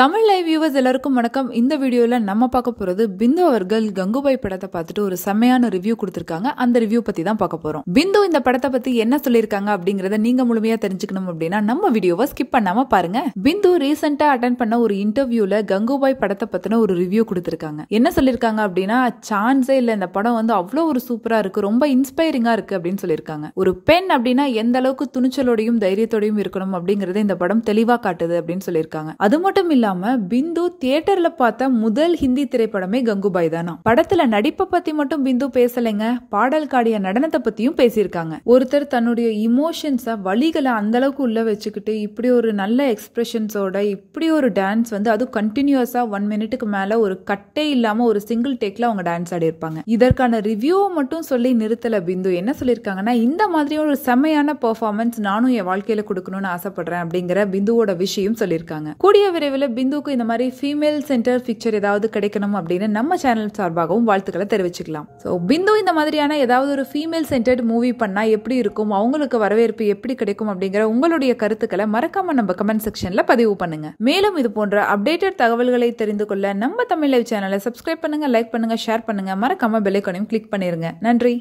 Tamil live viewers எல்லாருக்கும் வணக்கம் இந்த வீடியோவில் நம்ம பார்க்க போகிறது பிந்து அவர்கள் கங்குபாய் படத்தை பார்த்துட்டு ஒரு செம்மையான ரிவ்யூ கொடுத்துருக்காங்க அந்த ரிவ்யூ பற்றி தான் பார்க்க போகிறோம் பிந்து இந்த படத்தை பற்றி என்ன சொல்லியிருக்காங்க அப்படிங்கிறத நீங்கள் முழுமையாக தெரிஞ்சுக்கணும் அப்படின்னா நம்ம வீடியோவை ஸ்கிப் பண்ணாமல் பாருங்க பிந்து ரீசெண்டாக அட்டன் பண்ண ஒரு இன்டர்வியூவில் கங்குபாய் படத்தை பற்றின ஒரு ரிவ்யூ கொடுத்துருக்காங்க என்ன சொல்லியிருக்காங்க அப்படின்னா சான்ஸே இல்லை இந்த படம் வந்து அவ்வளோ ஒரு சூப்பராக இருக்குது ரொம்ப இன்ஸ்பைரிங்காக இருக்குது அப்படின்னு சொல்லியிருக்காங்க ஒரு பெண் அப்படின்னா எந்த அளவுக்கு துணிச்சலோடையும் தைரியத்தோடையும் இருக்கணும் அப்படிங்கிறத இந்த படம் தெளிவாக காட்டுது அப்படின்னு சொல்லியிருக்காங்க அது மட்டும் இல்லாமல் இல்லாம பிந்து தியேட்டர்ல பார்த்த முதல் ஹிந்தி திரைப்படமே கங்குபாய் தானா படத்துல நடிப்பை பத்தி மட்டும் பிந்து பேசலைங்க பாடல் காடிய நடனத்தை பத்தியும் பேசியிருக்காங்க ஒருத்தர் தன்னுடைய இமோஷன்ஸை வழிகளை அந்த அளவுக்கு உள்ள வச்சுக்கிட்டு இப்படி ஒரு நல்ல எக்ஸ்பிரஷன்ஸோட இப்படி ஒரு டான்ஸ் வந்து அது கண்டினியூஸா ஒன் மினிட்டுக்கு மேல ஒரு கட்டே இல்லாம ஒரு சிங்கிள் டேக்ல அவங்க டான்ஸ் ஆடி இருப்பாங்க இதற்கான ரிவ்யூவை மட்டும் சொல்லி நிறுத்தல பிந்து என்ன சொல்லியிருக்காங்கன்னா இந்த மாதிரி ஒரு செம்மையான பெர்ஃபார்மன்ஸ் நானும் என் வாழ்க்கையில கொடுக்கணும்னு ஆசைப்படுறேன் அப்படிங்கிற பிந்துவோட விஷயம் சொல்லியிருக்காங்க கூடிய விரைவில் பிந்துவுக்கு இந்த மாதிரி ஃபீமேல் சென்டர் பிக்சர் ஏதாவது கிடைக்கணும் அப்படின்னு நம்ம சேனல் சார்பாகவும் வாழ்த்துக்களை தெரிவிச்சுக்கலாம் ஸோ பிந்து இந்த மாதிரியான ஏதாவது ஒரு ஃபீமேல் சென்டர்ட் மூவி பண்ணால் எப்படி இருக்கும் அவங்களுக்கு வரவேற்பு எப்படி கிடைக்கும் அப்படிங்கிற உங்களுடைய கருத்துக்களை மறக்காம நம்ம கமெண்ட் செக்ஷனில் பதிவு பண்ணுங்க மேலும் இது போன்ற அப்டேட்டட் தகவல்களை தெரிந்து கொள்ள நம்ம தமிழ் சேனலை சப்ஸ்கிரைப் பண்ணுங்க லைக் பண்ணுங்க ஷேர் பண்ணுங்க மறக்காம பெல்லைக்கனையும் கிளிக் பண்ணிருங்க நன்றி